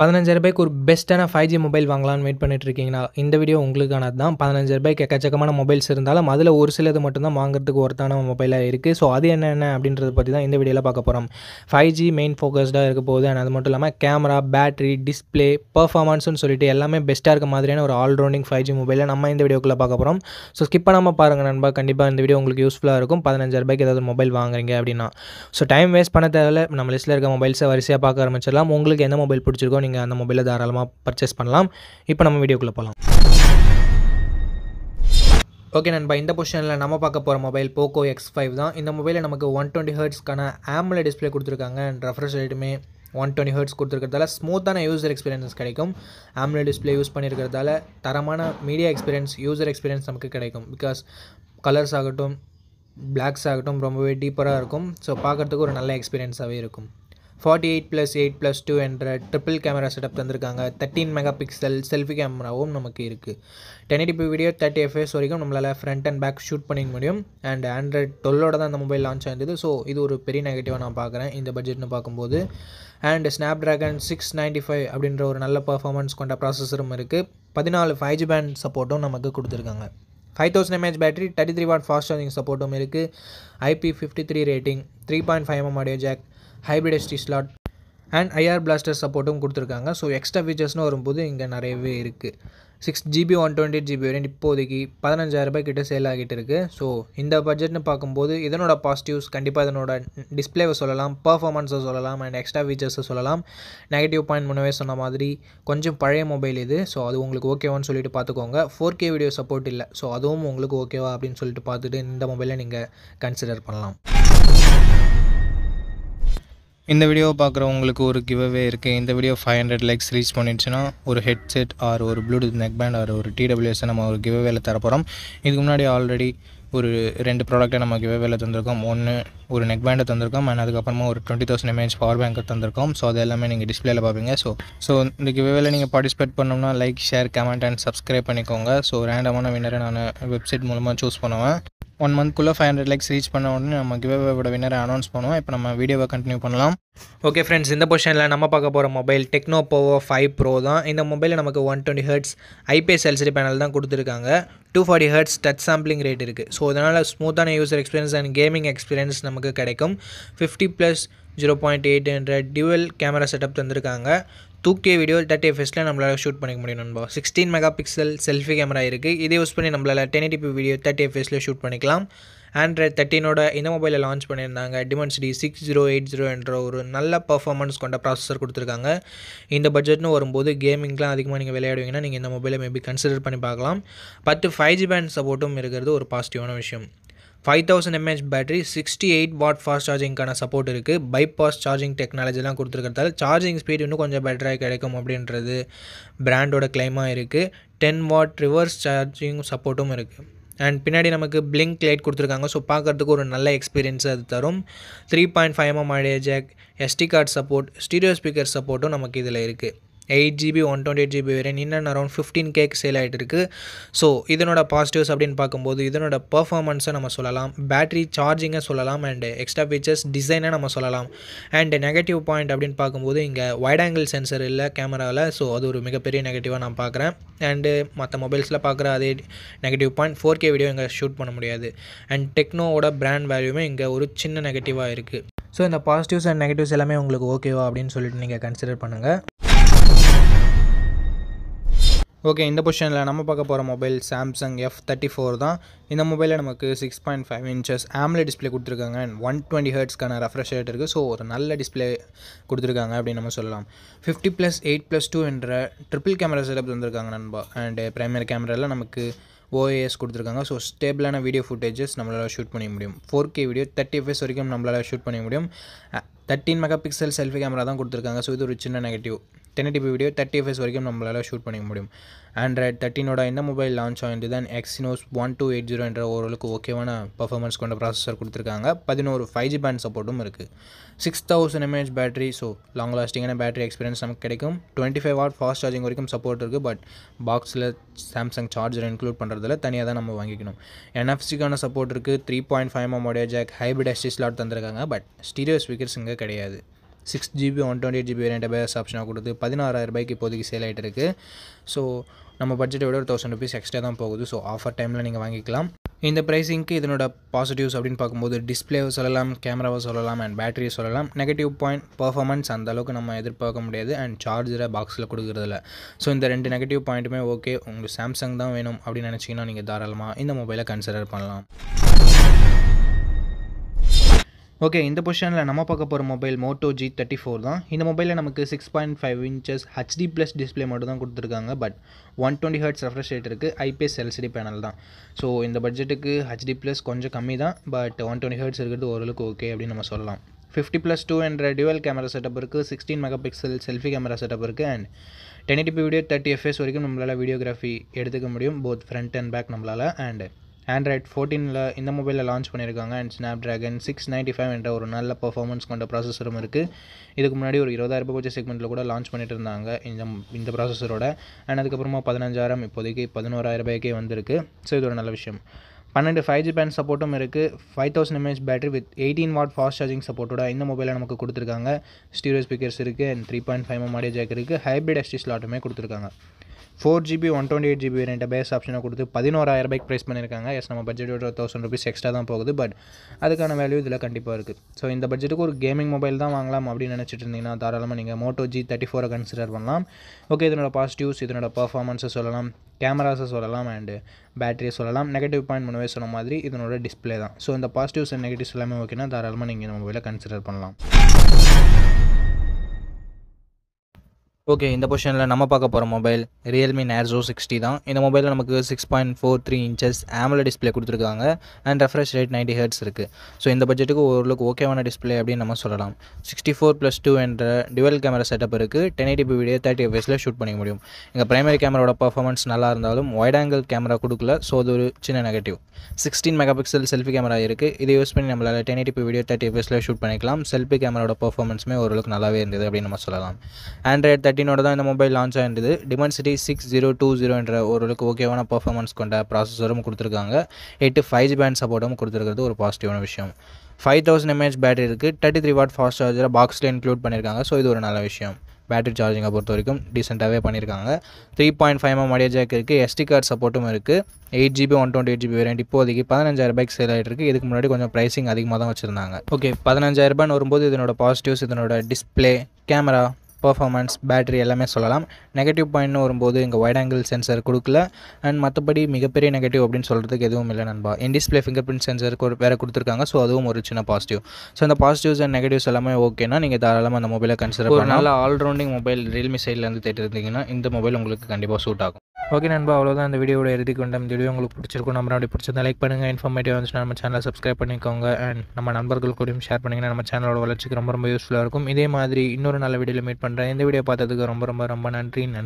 பதினஞ்சாயிரம் ரூபாய்க்கு ஒரு பெஸ்ட்டான ஃபைவ் ஜி மொபைல் வாங்கலாம்னு வெயிட் பண்ணிட்டு இருக்கீங்கன்னா இந்த வீடியோ உங்களுக்கானது தான் பதினஞ்சாயிரம் ரூபாய்க்கு எக்கச்சக்கமான மொபைல்ஸ் இருந்தாலும் அதில் ஒரு சிலது மட்டும்தான் வாங்குறதுக்கு ஒருத்தான மொபைலாக இருக்குது ஸோ அது என்னென்ன அப்படின்றத பற்றி தான் இந்த வீடியோவில் பார்க்க போகிறோம் ஃபைவ் ஜி மெயின் ஃபோக்கஸ்டாக இருக்க போகுது அண்ட் அது மட்டும் இல்லாமல் கேமரா பேட்டரி டிஸ்பிளே பர்ஃபார்மன்ஸ்னு சொல்லிட்டு எல்லாமே பெஸ்ட்டாக இருக்க மாதிரியான ஒரு ஆல்ரௌண்டிங் ஃபைவ் ஜி மொபைலை நம்ம இந்த வீடியோக்குள்ளே பார்க்க போகிறோம் ஸோ ஸ்கிப் பண்ணாமல் பாருங்கள் நண்பா கண்டிப்பாக இந்த வீடியோ உங்களுக்கு யூஸ்ஃபுல்லாக இருக்கும் பதினஞ்சாயிரம் ரூபாய்க்கு ஏதாவது மொபைல் வாங்குறீங்க அப்படின்னா ஸோ டைம் வேஸ்ட் பண்ண தேவையில்ல நம்ம லிஸ்ட்டில் இருக்க மொபைல்ஸை வரிசையாக பார்க்க ஆரம்பிச்சிடலாம் உங்களுக்கு எந்த மொபைல் பிடிச்சிருக்கோ நீங்கள் அந்த மொபைலில் தாராளமாக பர்ச்சேஸ் பண்ணலாம் இப்போ நம்ம வீடியோக்குள்ளே போகலாம் ஓகே நண்பா இந்த பொசிஷனில் நம்ம பார்க்க போகிற மொபைல் போக்கோ எக்ஸ் ஃபைவ் தான் இந்த மொபைலில் நமக்கு ஒன் டுவெண்ட்டி ஹர்ட்ஸ்க்கான ஆம்ல டிஸ்பிளே கொடுத்துருக்காங்க அண்ட் ரெஃப்ரெஷ் ரேட்டுமே ஒன் டுவெண்ட்டி ஹர்ட்ஸ் கொடுத்துருக்கிறதால ஸ்மூத்தான யூசர் எக்ஸ்பீரியன்ஸ் கிடைக்கும் ஆம்ல டிஸ்பிளே யூஸ் பண்ணியிருக்கிறதால தரமான மீடியா எக்ஸ்பீரியன்ஸ் யூசர் எக்ஸ்பீரியன்ஸ் நமக்கு கிடைக்கும் பிகாஸ் கலர்ஸ் ஆகட்டும் பிளாக்ஸ் ஆகட்டும் ரொம்பவே டீப்பராக இருக்கும் ஸோ பார்க்குறதுக்கு ஒரு நல்ல எக்ஸ்பீரியன்ஸாகவே இருக்கும் forty eight plus eight plus two என்ற ட்ரிப்பிள் கேமரா செட்டப் தந்திருக்காங்க தேர்ட்டீன் மெகா பிக்சல் செல்ஃபி கேமராவும் நமக்கு இருக்குது ten eighty video thirty FS வரைக்கும் நம்மளால் ஃப்ரண்ட் அண்ட் பேக் ஷூட் பண்ணிக்க முடியும் அண்ட் ஆண்ட்ராய்ட் டுவெல்லோட தான் அந்த மொபைல் லான்ச் ஆயிருந்தது ஸோ இது ஒரு பெரிய நெகட்டிவாக நான் பார்க்குறேன் இந்த பட்ஜெட்னு பார்க்கும்போது and Snapdragon six ninety five அப்படின்ற ஒரு நல்ல பர்ஃபார்மன்ஸ் கொண்ட ப்ராசஸரும் இருக்குது பதினாலு ஃபைவ் ஜி பேண்ட் சப்போர்ட்டும் நமக்கு கொடுத்துருக்காங்க five thousand mAh battery thirty three watt fast charging சப்போர்ட்டும் இருக்குது IP fifty three rating three point five mm audio jack hybrid SD slot and IR blaster சப்போர்ட்டும் கொடுத்துருக்காங்க ஸோ எக்ஸ்ட்ரா ஃபீச்சர்ஸ்னு வரும்போது இங்கே நிறையவே இருக்குது six GB one twenty GB வரையும் இப்போதைக்கு பதினஞ்சாயிரரூபாய் கிட்டே சேல் ஆகிட்டு இருக்குது ஸோ இந்த பட்ஜெட்னு பார்க்கும்போது இதனோட பாசிட்டிவ்ஸ் கண்டிப்பாக இதனோட டிஸ்பிளேவை சொல்லலாம் பர்ஃபார்மன்ஸை சொல்லலாம் அண்ட் எக்ஸ்ட்ரா ஃபீச்சர்ஸை சொல்லலாம் நெகட்டிவ் பாயிண்ட் முன்னவே சொன்ன மாதிரி கொஞ்சம் பழைய மொபைல் இது ஸோ அது உங்களுக்கு ஓகேவான்னு சொல்லிட்டு பார்த்துக்கோங்க ஃபோர் கே வீடியோ சப்போர்ட் இல்லை ஸோ அதுவும் உங்களுக்கு ஓகேவா அப்படின்னு சொல்லிட்டு பார்த்துட்டு இந்த மொபைலை நீங்கள் கன்சிடர் பண்ணலாம் இந்த வீடியோவை உங்களுக்கு ஒரு கிவ்வே இருக்குது இந்த video five hundred likes reach பண்ணிடுச்சுன்னா ஒரு ஹெட்செட் ஆர் ஒரு ப்ளூடூத் நெக் பேண்ட் ஆர் ஒரு டிடபிள்யூஎஸை நம்ம ஒரு கிவ்வேல தரப்போகிறோம் இதுக்கு முன்னாடி ஆல்ரெடி ஒரு ரெண்டு ப்ராடக்ட்டை நம்ம கிவ்வேல தந்திருக்கோம் ஒன்று ஒரு நெக் பேண்டை தந்திருக்கோம் அண்ட் அதுக்கப்புறமா ஒரு டுவெண்ட்டி தௌசண்ட் எம்ஏஹெச் பவர் பேங்க்கை தந்திருக்கோம் ஸோ அது எல்லாமே நீங்கள் டிஸ்பிளேல பார்ப்பீங்க ஸோ ஸோ இந்த கிவ்வேல நீங்கள் பார்ட்டிசிபேட் பண்ணோம்னா like share comment and subscribe பண்ணிக்கோங்க ஸோ ரேண்டமான வின்னரை நான் வெப்சைட் மூலமாக சூஸ் பண்ணுவேன் ஒன் மந்த்க்குள்ளே ஃபைவ் ஹண்ட்ரட் லேக்ஸ் ரீச் பண்ண உடனே நம்ம கிவ்அவேவோட வினரை அனௌன்ஸ் பண்ணுவோம் இப்போ நம்ம வீடியோவை கண்டினியூ பண்ணலாம் ஓகே ஃப்ரெண்ட்ஸ் இந்த பொஷனில் நம்ம பார்க்க போகிற mobile Tecno Pova five pro தான் இந்த மொபைலில் நமக்கு one twenty hertz IPS LCD panel தான் கொடுத்துருக்காங்க two forty hertz touch sampling rate இருக்குது ஸோ இதனால் ஸ்மூத்தான user experience and gaming experience நமக்கு கிடைக்கும் fifty plus zero point eight hundred dual camera setup தந்திருக்காங்க டூ தூக்கிய வீடியோ தேர்ட்டி எஃப்எஸில் நம்மளால் ஷூட் பண்ணிக்க முடியும் நண்பா sixteen mega pixel selfie camera இருக்குது இதை யூஸ் பண்ணி நம்மளால் டென் எயிட்டி வீடியோ தேர்ட்டி எஃப்எஸில் ஷூட் பண்ணிக்கலாம் ஆண்ட்ராய்ட் தேர்ட்டினோட இந்த மொபைலில் லான்ச் பண்ணியிருந்தாங்க Dimensity six zero eight zero என்ற ஒரு நல்ல பர்ஃபார்மன்ஸ் கொண்ட ப்ராசஸர் கொடுத்துருக்காங்க இந்த பட்ஜெட்னு வரும்போது கேமிங்லாம் அதிகமாக நீங்கள் விளையாடுவீங்கன்னா நீங்கள் இந்த மொபைலை மேபி கன்சிடர் பண்ணி பார்க்கலாம் பத்து ஃபைவ் ஜி பேண்ட் சப்போர்ட்டும் இருக்கிறது ஒரு பாசிட்டிவான விஷயம் five thousand mAh battery sixty eight watt fast சார்ஜிங்கான சப்போர்ட் இருக்குது பைபாஸ் சார்ஜிங் டெக்னாலஜிலாம் கொடுத்துருக்கிறதால சார்ஜிங் ஸ்பீட் இன்னும் கொஞ்சம் பெட்டராக கிடைக்கும் அப்படின்றது பிராண்டோட கிளைமாக இருக்குது டென் வாட் ரிவர்ஸ் சார்ஜிங் சப்போர்ட்டும் இருக்குது அண்ட் பின்னாடி நமக்கு பிளிங்க் லைட் கொடுத்துருக்காங்க ஸோ பார்க்குறதுக்கு ஒரு நல்ல எக்ஸ்பீரியன்ஸ் அது தரும் three point five mm audio jack SD card support stereo speaker சப்போர்ட்டும் நமக்கு இதில் இருக்குது eight GB one twenty eight GB variant இன்னும் அரௌண்ட் ஃபிஃப்டின் கேக் சேல் ஆகிட்டு இருக்குது ஸோ இதனோட பாசிட்டிவ்ஸ் அப்படின்னு பார்க்கும்போது இதனோட பர்ஃபார்மன்ஸை நம்ம சொல்லலாம் பேட்டரி சார்ஜிங்கை சொல்லலாம் அண்டு எக்ஸ்ட்ரா ஃபீச்சர்ஸ் டிசைனை நம்ம சொல்லலாம் அண்டு நெகட்டிவ் பாயிண்ட் அப்படின்னு பார்க்கும்போது இங்கே வைட் ஆங்கிள் சென்சர் இல்லை கேமராவில் ஸோ அது ஒரு மிகப்பெரிய நெகட்டிவாக நான் பார்க்குறேன் அண்டு மற்ற மொபைல்ஸில் பார்க்குற அதே negative point four K video இங்கே ஷூட் பண்ண முடியாது அண்ட் டெக்னோவோட பிராண்ட் வேல்யூமே இங்கே ஒரு சின்ன நெகட்டிவாக இருக்குது ஸோ இந்த பாசிட்டிவ்ஸ் அண்ட் நெகட்டிவ்ஸ் எல்லாமே உங்களுக்கு ஓகேவா அப்படின்னு சொல்லிட்டு நீங்கள் கன்சிடர் பண்ணுங்கள் ஓகே இந்த பொசிஷனில் நம்ம பார்க்க போகிற mobile Samsung F thirty four தான் இந்த மொபைலில் நமக்கு six point five inches AMOLED display கொடுத்துருக்காங்க அண்ட் ஒன் டுவெண்ட்டி ஹர்ட்ஸ்க்கான ரெஃப்ரெஷ் ரேட் இருக்குது ஸோ ஒரு நல்ல டிஸ்பிளே கொடுத்துருக்காங்க அப்படின்னு நம்ம சொல்லலாம் fifty plus eight plus two என்ற ட்ரிபிள் கேமரா செட்டப் தந்திருக்காங்க நண்பா அண்டு ப்ரைமரி கேமராவில் நமக்கு ஓஏஎஸ் கொடுத்துருக்காங்க ஸோ ஸ்டேபிளான வீடியோ ஃபுட்டேஜஸ் நம்மளால் ஷூட் பண்ணி முடியும் four K video thirty FS வரைக்கும் நம்மளால் ஷூட் பண்ண முடியும் thirteen mega pixel selfie camera தான் கொடுத்துருக்காங்க ஸோ இது ஒரு சின்ன negative ten eighty p video thirty FS வரைக்கும் நம்மளால் ஷூட் பண்ணிக்க முடியும் ஆண்ட்ராய்ட் தேர்ட்டினோட இந்த மொபைல் லான்ச் தான் Exynos one two eight zero என்ற ஓரளவுக்கு ஓகேவான பர்ஃபார்மன்ஸ் கொண்ட ப்ராசஸர் கொடுத்துருக்காங்க பதினோரு ஃபைவ் ஜி பேண்ட் சப்போர்ட்டும் இருக்குது six thousand mAh battery so long லாஸ்டிங்கான பேட்டரி எக்ஸ்பீரியன்ஸ் நமக்கு கிடைக்கும் twenty five watt fast charging வரைக்கும் சப்போர்ட் இருக்குது பட் பாக்ஸில் சாம்சங் சார்ஜர் இன்க்ளூட் பண்ணுறதுல தனியாக தான் நம்ம வாங்கிக்கணும் என்எஃப்சிக்கான சப்போர்ட் இருக்குது three point five mm jack hybrid SD slot தந்திருக்காங்க பட் ஸ்டீரியோ ஸ்பீக்கர்ஸ் இங்கே கிடையாது six GB one twenty eight GB வேறு பேஸ் ஆப்ஷனாக கொடுத்து பதினாறாயிரம் ரூபாய்க்கு இப்போதைக்கு சேல் ஆகிட்டு இருக்குது ஸோ நம்ம பட்ஜெட்டை விட ஒரு தௌசண்ட் ருபீஸ் எக்ஸ்ட்ரா தான் போகுது ஸோ ஆஃபர் டைமில் நீங்கள் வாங்கிக்கலாம் இந்த ப்ரைஸிங்க்கு இதனோட பாசிட்டிவ்ஸ் அப்படின்னு பார்க்கும்போது டிஸ்பிளேவை சொல்லலாம் கேமராவை சொல்லலாம் அண்ட் பேட்டரியை சொல்லலாம் நெகட்டிவ் பாயிண்ட் பர்ஃபார்மன்ஸ் அந்த அளவுக்கு நம்ம எதிர்பார்க்க முடியாது அண்ட் சார்ஜரை பாக்ஸில் கொடுக்குறதில்ல ஸோ இந்த ரெண்டு நெகட்டிவ் பாயிண்ட்டுமே ஓகே உங்களுக்கு சாம்சங் தான் வேணும் அப்படின்னு நினச்சிங்கன்னா நீங்கள் தாராளமாக இந்த மொபைலை கன்சிடர் பண்ணலாம் ஓகே இந்த பொசிஷனில் நம்ம பார்க்க போகிற mobile Moto G thirty four தான் இந்த மொபைலில் நமக்கு six point five inches HD plus display மட்டும் தான் கொடுத்துருக்காங்க but one twenty hertz refresh rate இருக்குது ஐபிஎஸ் எல்சிடி பேனல் தான் ஸோ இந்த பட்ஜெட்டுக்கு ஹச்டி ப்ளஸ் கொஞ்சம் கம்மி தான் பட் ஒன் டுவெண்ட்டி ஹர்ட்ஸ் இருக்கிறது ஓரளவுக்கு ஓகே அப்படின்னு நம்ம சொல்லலாம் ஃபிஃப்டி ப்ளஸ் டூ என்ற டியூவல் கேமரா செட்டப் இருக்குது sixteen mega pixel selfie camera setup இருக்குது and ten eighty video thirty FS வரைக்கும் நம்மளால் வீடியோகிராஃபி எடுத்துக்க முடியும் போத் ஃப்ரண்ட் அண்ட் பேக் நம்மளால் அண்ட் ஆண்ட்ராய்ட் ஃபோர்டீனில் இந்த மொபைலில் லான்ச் பண்ணியிருக்காங்க and Snapdragon six ninety five என்ற ஒரு நல்ல பர்ஃபார்மன்ஸ் கொண்ட ப்ராசஸரும் இருக்குது இதுக்கு முன்னாடி ஒரு இருபதாயிரம் ரூபாய் செக்மெண்ட்டில் கூட லான்ச் பண்ணிட்டு இருந்தாங்க இந்த இந்த ப்ராசஸரோட அண்ட் அதுக்கப்புறமா பதினஞ்சாயிரம் இப்போதைக்கு பதினோராயிரம் ரூபாய்க்கே வந்திருக்கு ஸோ இது ஒரு நல்ல விஷயம் பன்னெண்டு ஃபைவ் ஜி பேண்ட் சப்போர்ட்டும் இருக்குது five thousand mAh battery with eighteen watt fast charging சப்போர்ட்டோட இந்த மொபைலில் நமக்கு கொடுத்துருக்காங்க ஸ்டீரியோ ஸ்பீக்கர்ஸ் இருக்குது and three point five mm audio இருக்குது ஹைப்ரிட் எஸ்டி ஸ்லாட்டுமே கொடுத்துருக்காங்க four GB one twenty eight GB ரெண்டு பேஸ் ஆப்ஷனை கொடுத்து பதினோராயிரம் ரூபாய்க்கு ப்ரைஸ் பண்ணியிருக்காங்க எஸ் நம்ம பட்ஜெட்டோட தௌசண்ட் ருபீஸ் எக்ஸ்ட்ரா தான் போகுது பட் அதுக்கான வேல்யூ இதில் கண்டிப்பாக இருக்குது ஸோ இந்த பட்ஜெட்டுக்கு ஒரு கேமிங் மொபைல் தான் வாங்கலாம் அப்படின்னு நினச்சிட்டு இருந்தீங்கன்னா தாராளமாக நீங்கள் மோட்டோ ஜி தேர்ட்டி ஃபோரை கன்சிடர் பண்ணலாம் ஓகே இதனோட பாசிட்டிவ்ஸ் இதனோட பர்ஃபார்மன்ஸை சொல்லலாம் கேமராஸை சொல்லலாம் அண்டு பேட்டரியை சொல்லலாம் நெகட்டிவ் பாயிண்ட் முன்னவே சொன்ன மாதிரி இதனோட டிஸ்பிளே தான் ஸோ இந்த பாசிட்டிவ்ஸ் அண்ட் நெகட்டிவ்ஸ் எல்லாமே ஓகேனா தாராளமாக நீங்கள் இந்த மொபைலை கன்சிடர் பண்ணலாம் ஓகே இந்த பொஷனில் நம்ம பார்க்க போகிற மொபைல் ரியல்மி நேர்ஸோ சிக்ஸ்டி தான் இந்த மொபைலில் நமக்கு six point four three inches AMOLED display கொடுத்துருக்காங்க and refresh rate ninety hertz இருக்குது ஸோ இந்த பட்ஜெட்டுக்கு ஓரளவுக்கு ஓகேவான டிஸ்பிளே அப்படின்னு நம்ம சொல்லலாம் சிக்ஸ்டி ஃபோர் ப்ளஸ் டூ என்ற டிவல் கேமரா செட்டப் இருக்குது டென் எயிட்டி வீடியோ தேர்ட்டி எஃப்எஸில் ஷூட் பண்ணிக்க முடியும் எங்கள் பிரைமரி கேமராவோட பர்ஃபார்மன்ஸ் நல்லா இருந்தாலும் ஒய்ட் ஆங்கிள் கேமரா கொடுக்கல ஸோ அது ஒரு சின்ன negative sixteen mega pixel selfie camera இருக்குது இதை யூஸ் பண்ணி நம்மளால் டென் எயிட்டி வீடியோ தேர்ட்டி எஃப்எஸில் ஷூட் பண்ணிக்கலாம் செல்ஃபி கேமராட பர்ஃபார்மன்ஸுமே ஓரளவுக்கு நல்லாவே இருந்தது அப்படின்னு நம்ம சொல்லலாம் ஆண்ட்ராய்ட் தேர்ட்டி தேர்ட்டினோட தான் இந்த மொபைல் லான்ச் ஆகிருந்தது Dimensity six zero two zero என்ற ஓரளவுக்கு ஓகேவான பர்ஃபார்மன்ஸ் கொண்ட ப்ராசஸரும் கொடுத்துருக்காங்க எட்டு ஃபைவ் ஜி பேண்ட் சப்போர்ட்டும் கொடுத்துருக்கிறது ஒரு பாசிட்டிவான விஷயம் ஃபைவ் தௌசண்ட் எம்ஏஹெச் பேட்டரி இருக்குது தேர்ட்டி த்ரீ வாட் ஃபாஸ்ட் சார்ஜராக பாக்ஸில் இன்க்ளூட் பண்ணியிருக்காங்க ஸோ இது ஒரு நல்ல விஷயம் பேட்டரி சார்ஜிங்கை பொறுத்த வரைக்கும் டீசெண்டாகவே பண்ணியிருக்காங்க three point five mm audio jack இருக்குது எஸ்டி கார்டு சப்போர்ட்டும் இருக்குது eight GB one twenty eight GB variant இப்போதைக்கு பதினஞ்சாயிரம் ரூபாய்க்கு சேல் ஆகிட்டு இருக்குது இதுக்கு முன்னாடி கொஞ்சம் ப்ரைஸிங் அதிகமாக தான் வச்சுருந்தாங்க ஓகே ரூபாய்னு வரும்போது இதனோட பாசிட்டிவ்ஸ் இதனோட டிஸ்பிளே கேமரா பர்ஃபாமன்ஸ் பேட்ரி எல்லாமே சொல்லலாம் நெகட்டிவ் பாயிண்ட்னு வரும்போது இங்கே வைட் ஆங்கிள் சென்சர் கொடுக்கல அண்ட் மற்றபடி மிகப்பெரிய நெகட்டிவ் அப்படின்னு சொல்கிறதுக்கு எதுவும் இல்லை நண்பா in display fingerprint sensor வேறு கொடுத்துருக்காங்க ஸோ அதுவும் ஒரு சின்ன பாசிட்டிவ் ஸோ அந்த பாசிட்டிவ்ஸ் அண்ட் நெகட்டிவ்ஸ் எல்லாமே ஓகேனா நீங்கள் தாராளமாக அந்த மொபைலை கன்சிடர் பண்ணலாம் நல்ல ஆல்ரவுண்டிங் மொபைல் ரியல்மி சைட்லேருந்து தேட்டு இருந்தீங்கன்னா இந்த மொபைல் உங்களுக்கு கண்டிப்பாக சூட் ஆகும் ஓகே நண்பா அவ்வளோதான் இந்த வீடியோட எழுதி கொண்டோம் இந்த வீடியோ உங்களுக்கு பிடிச்சிருக்கும் நம்ம அப்படி பிடிச்சிருந்தா லைக் பண்ணுங்கள் இன்ஃபார்மேட்டிவ் வந்து நம்ம சேனலை சப்ஸ்கிரைப் பண்ணிக்கோங்க அண்ட் நம்ம நண்பர்கள் கூடயும் ஷேர் பண்ணிங்கன்னா நம்ம சேனலோட வளர்ச்சிக்கு ரொம்ப ரொம்ப யூஸ்ஃபுல்லாக இருக்கும் இதே மாதிரி இன்னொரு நல்ல வீடியோவில் மீட் பண்ணுறேன் இந்த வீடியோ பார்த்ததுக்கு ரொம்ப ரொம்ப ரொம்ப நன்றி நன்றி